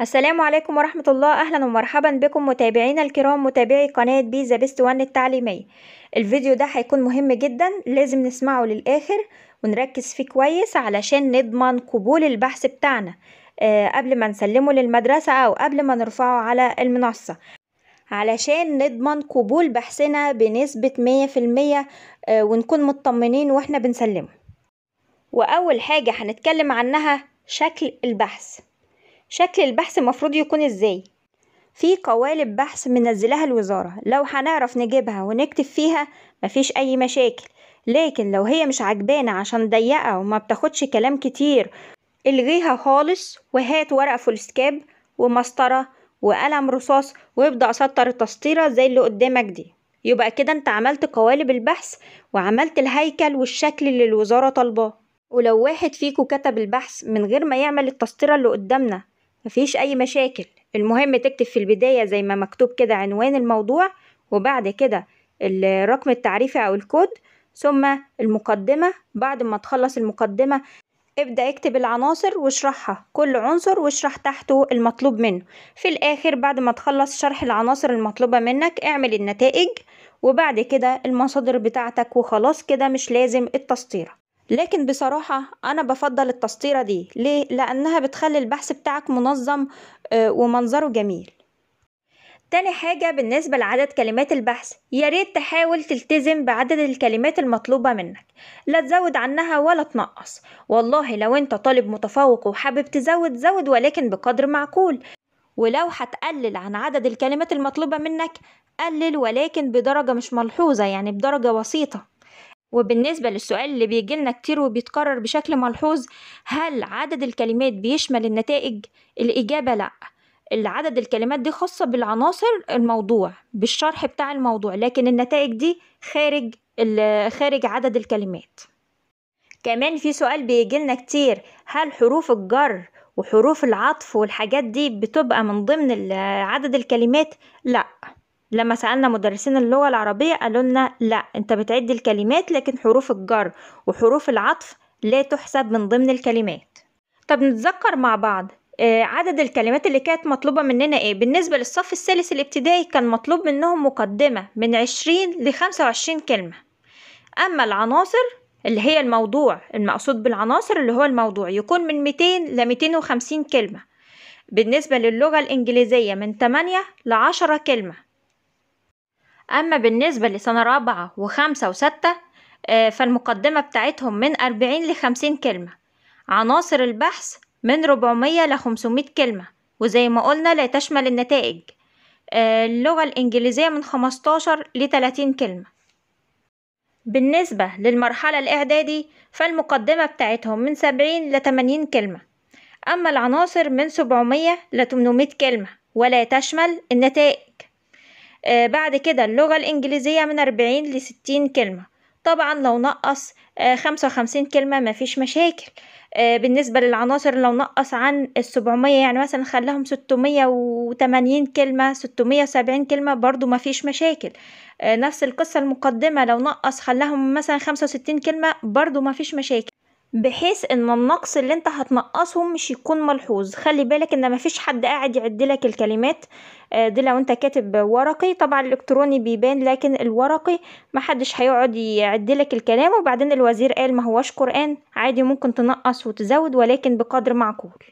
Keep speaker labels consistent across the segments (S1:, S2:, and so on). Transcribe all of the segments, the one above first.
S1: السلام عليكم ورحمة الله أهلا ومرحبا بكم متابعينا الكرام متابعي قناة بيزا بيست وان التعليمية الفيديو ده هيكون مهم جدا لازم نسمعه للآخر ونركز فيه كويس علشان نضمن قبول البحث بتاعنا أه قبل ما نسلمه للمدرسة أو قبل ما نرفعه على المنصة علشان نضمن قبول بحثنا بنسبة 100% أه ونكون مطمنين واحنا بنسلمه وأول حاجة هنتكلم عنها شكل البحث شكل البحث المفروض يكون ازاي في قوالب بحث منزلها الوزارة لو هنعرف نجيبها ونكتب فيها مفيش أي مشاكل لكن لو هي مش عجبانة عشان ضيقة وما بتاخدش كلام كتير الغيها خالص وهات ورقة فولسكاب ومسطرة وقلم رصاص وابدأ سطر التسطيرة زي اللي قدامك دي يبقى كده انت عملت قوالب البحث وعملت الهيكل والشكل اللي الوزارة طالباه ولو واحد فيكو كتب البحث من غير ما يعمل التسطيرة اللي قدامنا مفيش أي مشاكل المهم تكتب في البداية زي ما مكتوب كده عنوان الموضوع وبعد كده الرقم التعريفي أو الكود ثم المقدمة بعد ما تخلص المقدمة ابدأ اكتب العناصر واشرحها كل عنصر واشرح تحته المطلوب منه في الآخر بعد ما تخلص شرح العناصر المطلوبة منك اعمل النتائج وبعد كده المصادر بتاعتك وخلاص كده مش لازم التسطيرة لكن بصراحة أنا بفضل التسطيرة دي ليه؟ لأنها بتخلي البحث بتاعك منظم آه، ومنظره جميل تاني حاجة بالنسبة لعدد كلمات البحث ياريت تحاول تلتزم بعدد الكلمات المطلوبة منك لا تزود عنها ولا تنقص والله لو انت طالب متفوق وحابب تزود زود ولكن بقدر معقول ولو هتقلل عن عدد الكلمات المطلوبة منك قلل ولكن بدرجة مش ملحوظة يعني بدرجة بسيطة وبالنسبة للسؤال اللي بيجيلنا كتير وبيتكرر بشكل ملحوظ هل عدد الكلمات بيشمل النتائج؟ الإجابة لأ العدد الكلمات دي خاصة بالعناصر الموضوع بالشرح بتاع الموضوع لكن النتائج دي خارج خارج عدد الكلمات كمان في سؤال بيجيلنا كتير هل حروف الجر وحروف العطف والحاجات دي بتبقى من ضمن عدد الكلمات؟ لأ لما سألنا مدرسين اللغة العربية قالوا لنا لا انت بتعد الكلمات لكن حروف الجر وحروف العطف لا تحسب من ضمن الكلمات طب نتذكر مع بعض آه، عدد الكلمات اللي كانت مطلوبة مننا ايه بالنسبة للصف الثالث الابتدائي كان مطلوب منهم مقدمة من عشرين لخمسة وعشرين كلمة أما العناصر اللي هي الموضوع المقصود بالعناصر اللي هو الموضوع يكون من 200 ل 250 كلمة بالنسبة للغة الإنجليزية من 8 ل 10 كلمة أما بالنسبة لسنة رابعة وخمسة وستة آه، فالمقدمة بتاعتهم من أربعين لخمسين كلمة عناصر البحث من ربعمية لخمسمية كلمة وزي ما قلنا لا تشمل النتائج آه، اللغة الإنجليزية من خمستاشر لتلاتين كلمة بالنسبة للمرحلة الإعدادي فالمقدمة بتاعتهم من سبعين لتمانين كلمة أما العناصر من سبعمية لتمنمية كلمة ولا تشمل النتائج آه، بعد كده اللغة الإنجليزية من أربعين لستين كلمة طبعا لو نقص آه، خمسة وخمسين كلمة مفيش مشاكل آه، بالنسبة للعناصر لو نقص عن السبعمية يعني مثلا خلاهم ستمية وتمانين كلمة ستمية وسبعين كلمة برضو مفيش مشاكل نفس القصة المقدمة لو نقص خلاهم مثلا خمسة وستين كلمة برضو مفيش مشاكل بحيث ان النقص اللي انت هتنقصه مش يكون ملحوظ خلي بالك ان مفيش حد قاعد يعدلك الكلمات ده آه، لو انت كاتب ورقي طبعا الالكتروني بيبان لكن الورقي محدش هيقعد يعدلك الكلام وبعدين الوزير قال ما هوش قرآن عادي ممكن تنقص وتزود ولكن بقدر معقول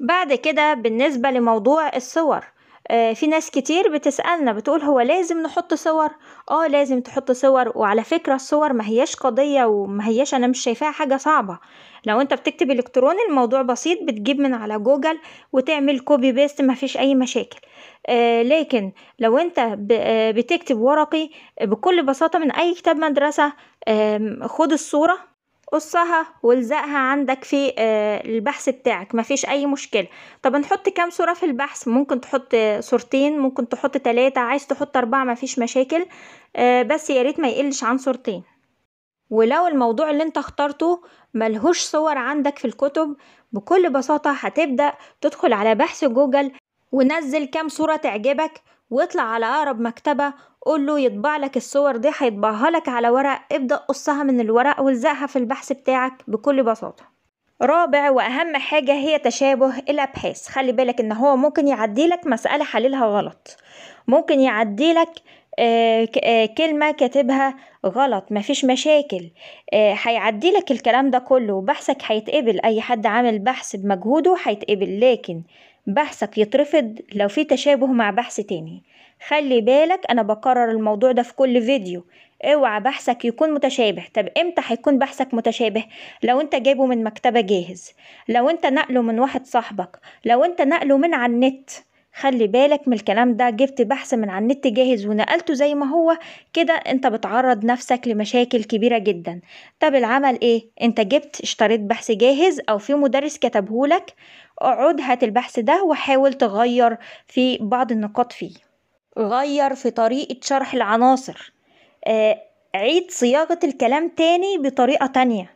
S1: بعد كده بالنسبة لموضوع الصور آه، في ناس كتير بتسألنا بتقول هو لازم نحط صور اه لازم تحط صور وعلى فكرة الصور ما هيش قضية وما هيش انا مش شايفاها حاجة صعبة لو انت بتكتب الكتروني الموضوع بسيط بتجيب من على جوجل وتعمل كوبي بيست ما فيش اي مشاكل آه لكن لو انت آه، بتكتب ورقي بكل بساطة من اي كتاب مدرسة خد الصورة قصها والزقها عندك في آه، البحث بتاعك مفيش اي مشكلة طب نحط كام صورة في البحث ممكن تحط صورتين ممكن تحط تلاتة عايز تحط اربعة مفيش مشاكل آه، بس ياريت ما يقلش عن صورتين ولو الموضوع اللي انت اخترته ملهوش صور عندك في الكتب بكل بساطة هتبدأ تدخل على بحث جوجل ونزل كام صورة تعجبك واطلع على أقرب مكتبة قول له يطبع لك الصور دي هيطبعها لك على ورق ابدأ قصها من الورق والزقها في البحث بتاعك بكل بساطة رابع وأهم حاجة هي تشابه الأبحاث خلي بالك إن هو ممكن يعديلك مسألة حللها غلط ممكن يعديلك آه، آه، كلمة كاتبها غلط مفيش مشاكل آه، هيعديلك الكلام ده كله وبحثك هيتقبل أي حد عامل بحث بمجهوده هيتقبل لكن بحثك يترفض لو في تشابه مع بحث تاني خلي بالك انا بكرر الموضوع ده في كل فيديو اوعى بحثك يكون متشابه طب امتى هيكون بحثك متشابه لو انت جايبه من مكتبة جاهز لو انت نقله من واحد صاحبك لو انت نقله من على النت خلي بالك من الكلام ده جبت بحث من على النت جاهز ونقلته زي ما هو كده انت بتعرض نفسك لمشاكل كبيرة جدا طب العمل ايه انت جبت اشتريت بحث جاهز او في مدرس كتبهولك اقعد هات البحث ده وحاول تغير في بعض النقاط فيه غير في طريقة شرح العناصر آه، عيد صياغة الكلام تاني بطريقة تانية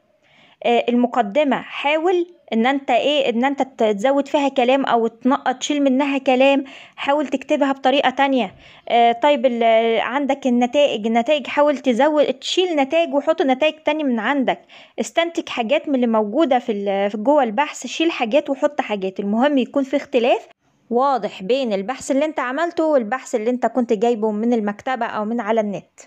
S1: آه، المقدمة حاول ان انت ايه ان انت تزود فيها كلام او تنقط تشيل منها كلام حاول تكتبها بطريقة تانية آه طيب عندك النتائج النتائج حاول تزود تشيل نتائج وحط نتائج تانية من عندك استنتج حاجات من اللي موجودة في جوه البحث شيل حاجات وحط حاجات المهم يكون في اختلاف واضح بين البحث اللي انت عملته والبحث اللي انت كنت جايبه من المكتبة او من على النت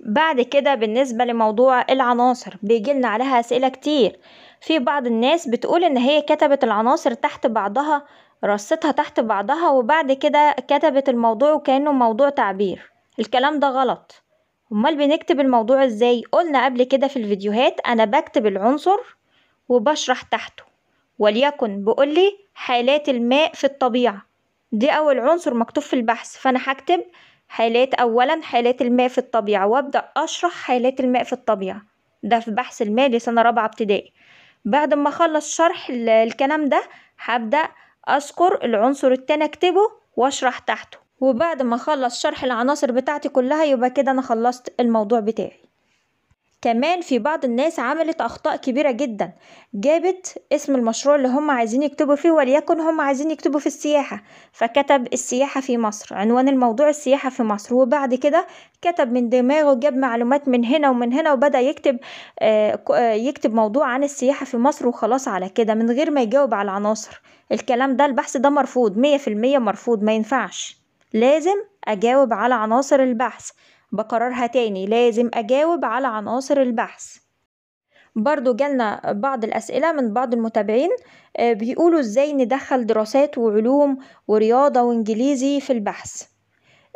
S1: بعد كده بالنسبة لموضوع العناصر بيجيلنا عليها أسئلة كتير في بعض الناس بتقول إن هي كتبت العناصر تحت بعضها رصتها تحت بعضها وبعد كده كتبت الموضوع وكأنه موضوع تعبير الكلام ده غلط أمال بنكتب الموضوع إزاي؟ قلنا قبل كده في الفيديوهات أنا بكتب العنصر وبشرح تحته وليكن بقول لي حالات الماء في الطبيعة دي أول عنصر مكتوب في البحث فأنا هكتب حالات أولا حالات الماء في الطبيعة وأبدأ أشرح حالات الماء في الطبيعة ده في بحث الماء لسنة رابعة ابتدائي بعد ما أخلص شرح الكلام ده هبدأ أذكر العنصر التاني أكتبه وأشرح تحته وبعد ما أخلص شرح العناصر بتاعتي كلها يبقى كده أنا خلصت الموضوع بتاعي كمان في بعض الناس عملت أخطاء كبيرة جدا جابت اسم المشروع اللي هم عايزين يكتبوا فيه وليكن هم عايزين يكتبوا في السياحة فكتب السياحة في مصر عنوان الموضوع السياحة في مصر وبعد كده كتب من دماغه جاب معلومات من هنا ومن هنا وبدأ يكتب آه، آه، يكتب موضوع عن السياحة في مصر وخلاص على كده من غير ما يجاوب على العناصر الكلام ده البحث ده مرفوض مية المية مرفوض ما ينفعش لازم أجاوب على عناصر البحث بقررها تاني لازم أجاوب على عناصر البحث برضو جالنا بعض الأسئلة من بعض المتابعين آه، بيقولوا إزاي ندخل دراسات وعلوم ورياضة وإنجليزي في البحث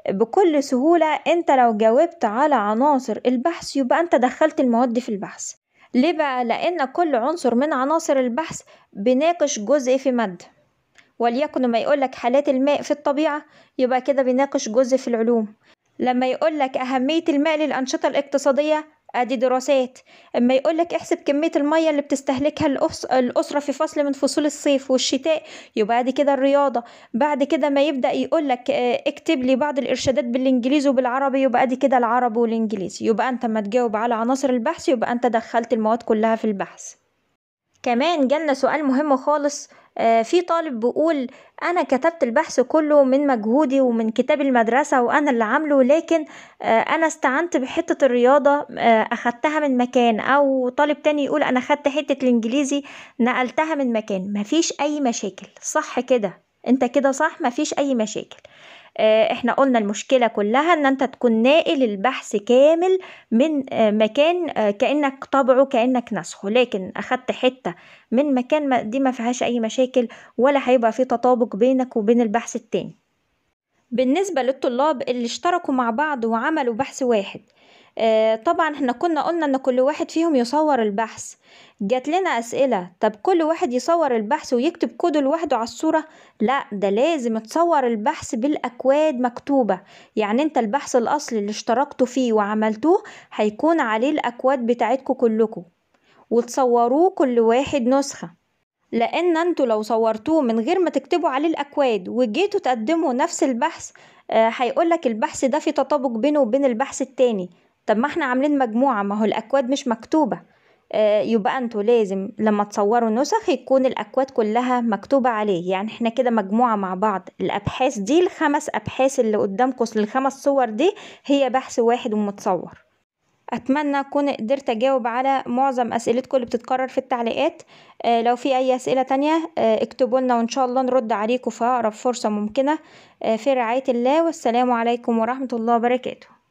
S1: بكل سهولة أنت لو جاوبت على عناصر البحث يبقى أنت دخلت المواد في البحث ليه بقى؟ لأن كل عنصر من عناصر البحث بيناقش جزء في مادة وليكن ما يقولك حالات الماء في الطبيعة يبقى كده بيناقش جزء في العلوم لما يقولك أهمية الماء للأنشطة الاقتصادية أدي دراسات أما يقولك احسب كمية المية اللي بتستهلكها الأسرة في فصل من فصول الصيف والشتاء يبقى دي كده الرياضة بعد كده ما يبدأ يقولك آه، اكتب لي بعض الإرشادات بالإنجليزي وبالعربي يبقى دي كده العربي والإنجليزي يبقى أنت ما تجاوب على عناصر البحث يبقى أنت دخلت المواد كلها في البحث كمان جالنا سؤال مهم خالص آه، في طالب بيقول أنا كتبت البحث كله من مجهودي ومن كتاب المدرسة وأنا اللي عامله لكن آه، أنا استعنت بحتة الرياضة آه، أخدتها من مكان أو طالب تاني يقول أنا خدت حتة الإنجليزي نقلتها من مكان مفيش أي مشاكل صح كده أنت كده صح مفيش أي مشاكل آه، احنا قلنا المشكلة كلها ان انت تكون ناقل البحث كامل من آه، مكان آه، كأنك طبعه كأنك نسخه لكن اخدت حتة من مكان دي ما فيهاش اي مشاكل ولا هيبقى في تطابق بينك وبين البحث التاني بالنسبة للطلاب اللي اشتركوا مع بعض وعملوا بحث واحد آه، طبعا احنا كنا قلنا ان كل واحد فيهم يصور البحث جات لنا اسئله طب كل واحد يصور البحث ويكتب كود لوحده على الصوره لا ده لازم تصور البحث بالاكواد مكتوبه يعني انت البحث الاصلي اللي اشتركتوا فيه وعملتوه هيكون عليه الاكواد بتاعتكم كلكم وتصوروه كل واحد نسخه لان انتوا لو صورتوه من غير ما تكتبوا عليه الاكواد وجيتوا تقدموا نفس البحث آه، هيقولك البحث ده في تطابق بينه وبين البحث التاني طب ما احنا عاملين مجموعة ما هو الأكواد مش مكتوبة آه، يبقى انتوا لازم لما تصوروا النسخ يكون الأكواد كلها مكتوبة عليه يعني احنا كده مجموعة مع بعض الأبحاث دي الخمس أبحاث اللي قدامكم الخمس صور دي هي بحث واحد ومتصور أتمنى أكون قدرت أجاوب على معظم أسئلتكم اللي بتتكرر في التعليقات آه، لو في أي أسئلة تانية آه اكتبوا لنا وإن شاء الله نرد عليكم في أقرب فرصة ممكنة آه، في رعاية الله والسلام عليكم ورحمة الله وبركاته